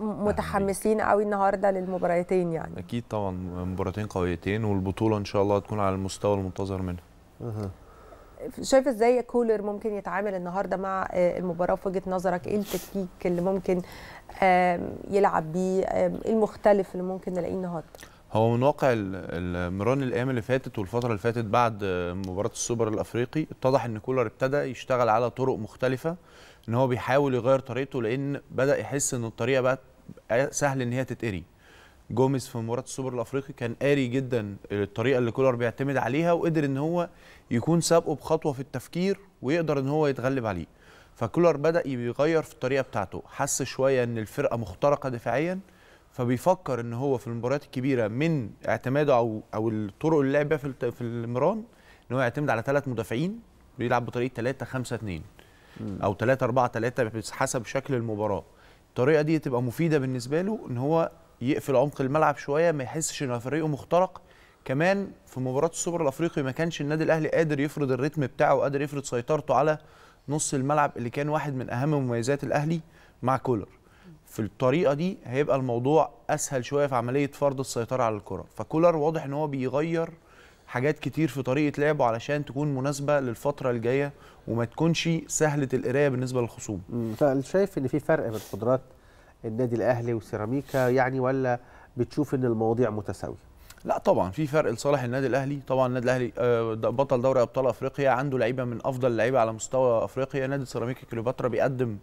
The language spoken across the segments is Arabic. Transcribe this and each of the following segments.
متحمسين قوي النهارده للمباراتين يعني اكيد طبعا مباراتين قويتين والبطوله ان شاء الله هتكون على المستوى المنتظر منها شايف ازاي كولر ممكن يتعامل النهارده مع آه، المباراه في وجهه نظرك ايه التكتيك اللي ممكن يلعب بيه إيه المختلف اللي ممكن نلاقيه النهارده هو من واقع المران الايام اللي فاتت والفتره اللي فاتت بعد مباراه السوبر الافريقي اتضح ان كولر ابتدى يشتغل على طرق مختلفه ان هو بيحاول يغير طريقته لان بدا يحس ان الطريقه بقت سهل ان هي تتقري جوميز في مباراه السوبر الافريقي كان قاري جدا الطريقه اللي كولر بيعتمد عليها وقدر ان هو يكون سابقه بخطوه في التفكير ويقدر ان هو يتغلب عليه فكولر بدا يغير في الطريقه بتاعته حس شويه ان الفرقه مخترقه دفاعيا فبيفكر ان هو في المباريات الكبيره من اعتماده او او الطرق اللي لعب بيها في في المران ان هو يعتمد على ثلاث مدافعين بيلعب بطريقه 3 5 2 او 3 4 3 حسب شكل المباراه الطريقه دي تبقى مفيده بالنسبه له ان هو يقفل عمق الملعب شويه ما يحسش ان فريقه مخترق كمان في مباراه السوبر الافريقي ما كانش النادي الاهلي قادر يفرض الريتم بتاعه وقادر يفرض سيطرته على نص الملعب اللي كان واحد من اهم مميزات الاهلي مع كولر في الطريقه دي هيبقى الموضوع اسهل شويه في عمليه فرض السيطره على الكره فكولر واضح ان هو بيغير حاجات كتير في طريقه لعبه علشان تكون مناسبه للفتره الجايه وما تكونش سهله القرايه بالنسبه للخصوم انت شايف ان في فرق بين قدرات النادي الاهلي وسيراميكا يعني ولا بتشوف ان المواضيع متساويه لا طبعا في فرق لصالح النادي الاهلي طبعا النادي الاهلي آه، بطل دوري ابطال افريقيا عنده لعيبه من افضل اللعيبه على مستوى افريقيا نادي سيراميكا كليوباترا بيقدم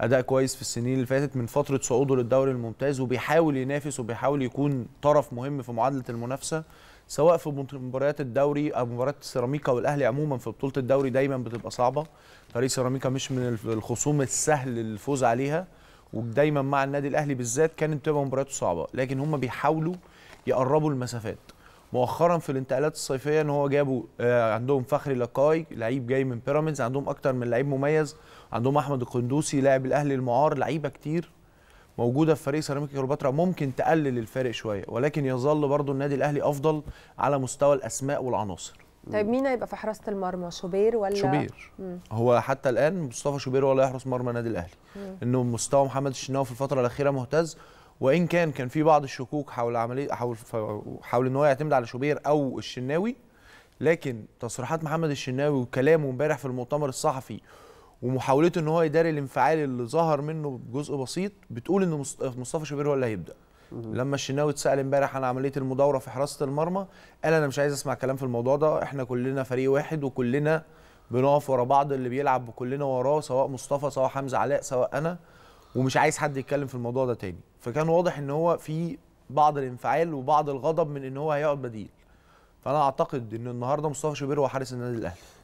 اداء كويس في السنين اللي فاتت من فتره صعوده للدوري الممتاز وبيحاول ينافس وبيحاول يكون طرف مهم في معادله المنافسه سواء في مباريات الدوري او مباريات سيراميكا والاهلي عموما في بطوله الدوري دايما بتبقى صعبه فريق سيراميكا مش من الخصوم السهل الفوز عليها ودايما مع النادي الاهلي بالذات كانت بتبقى مبارياته صعبه لكن هم بيحاولوا يقربوا المسافات مؤخرا في الانتقالات الصيفيه ان هو جابوا آه، عندهم فخري لقاي لعيب جاي من بيراميدز عندهم اكتر من لعيب مميز عندهم احمد القندوسي لاعب الاهلي المعار لعيبه كتير موجوده في فريق سيراميكا كليوباترا ممكن تقلل الفارق شويه ولكن يظل برضو النادي الاهلي افضل على مستوى الاسماء والعناصر طيب مين هيبقى في حراسه المرمى شوبير ولا شوبير مم. هو حتى الان مصطفى شوبير ولا يحرس مرمى النادي الاهلي مم. انه مستوى محمد الشناوي في الفتره الاخيره مهتز وان كان كان في بعض الشكوك حول عمليه حول حول ان هو يعتمد على شوبير او الشناوي لكن تصريحات محمد الشناوي وكلامه امبارح في المؤتمر الصحفي ومحاولته ان هو يداري الانفعال اللي ظهر منه بجزء بسيط بتقول ان مصطفى شوبير هو اللي هيبدا لما الشناوي اتسال امبارح عن عمليه المداوره في حراسه المرمى قال انا مش عايز اسمع كلام في الموضوع ده احنا كلنا فريق واحد وكلنا بنقف ورا بعض اللي بيلعب كلنا وراه سواء مصطفى سواء حمزه علاء سواء انا ومش عايز حد يتكلم في الموضوع ده تاني فكان واضح ان هو في بعض الانفعال وبعض الغضب من ان هو هيقعد بديل فانا اعتقد ان النهارده مصطفى شوبير هو حارس النادي الاهلي